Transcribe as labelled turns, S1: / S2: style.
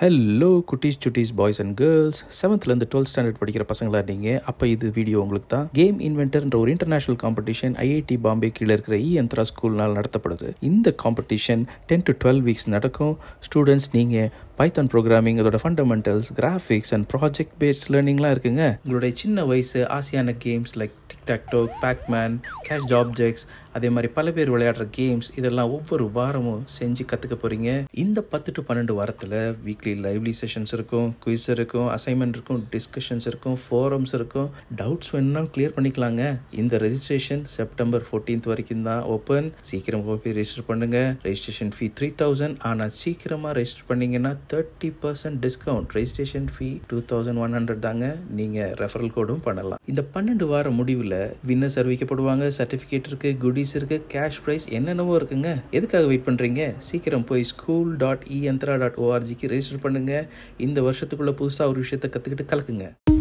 S1: hello குட்டீஸ் சுட்டீஸ் boys and girls செவன்த்லேருந்து டுவெல்த் ஸ்டாண்டர்ட் படிக்கிற பசங்களாக இருந்தீங்க அப்போ இது வீடியோ உங்களுக்கு தான் கேம் இன்வென்டர்ன்ற ஒரு இன்டர்நேஷனல் காம்படிஷன் ஐஐடி பாம்பே கீழே இருக்கிற இ எந்திரா ஸ்கூல்னால் நடத்தப்படுது இந்த competition ten to twelve weeks நடக்கும் ஸ்டூடெண்ட்ஸ் நீங்கள் பைத்தான் ப்ரோக்ராமிங் அதோட fundamentals graphics and project based லேர்னிங்லாம் இருக்குங்க உங்களுடைய சின்ன வயசு ஆசியான games like tic tac Pacman catch objects அதே மாதிரி பல பேர் விளையாடுற கேம்ஸ் இதெல்லாம் ஒவ்வொரு வாரமும் செஞ்சு கற்றுக்க போகிறீங்க இந்த பத்து டு பன்னெண்டு வாரத்தில் வீக்லி லைவ்லி செஷன்ஸ் இருக்கும் குயிஸ் இருக்கும் அசைன்மெண்ட் இருக்கும் டிஸ்கஷன்ஸ் இருக்கும் ஃபோரம்ஸ் இருக்கும் டவுட்ஸ் வேணும்னாலும் கிளியர் பண்ணிக்கலாங்க இந்த ரெஜிஸ்ட்ரேஷன் செப்டம்பர் ஃபோர்டீன்த் வரைக்கும் தான் ஓப்பன் சீக்கிரம் போய் ரெஜிஸ்டர் பண்ணுங்க ரெஜிஸ்ட்ரேஷன் ஃபீ த்ரீ தௌசண்ட் ஆனால் சீக்கிரமாக ரெஜிஸ்டர் பண்ணீங்கன்னா thirty percent discount registration fee two thousand one hundred தாங்க நீங்கள் ரெஃபரல் கோடும் பண்ணலாம் இந்த பன்னெண்டு வார முடிவில் வின்னர் அறிவிக்கப்படுவாங்க சர்டிஃபிகேட் இருக்கு குடி ப்ரைஸ் இருக்குது கேஷ் ப்ரைஸ் என்னென்னவோ இருக்குங்க எதுக்காக வெயிட் பண்ணுறீங்க சீக்கிரம் போய் school dot e Yantra dot ஓஆர்ஜிக்கு ரெஜிஸ்டர் பண்ணுங்கள் இந்த வருஷத்துக்குள்ளே புதுசாக ஒரு விஷயத்தை கற்றுக்கிட்டு கலக்குங்க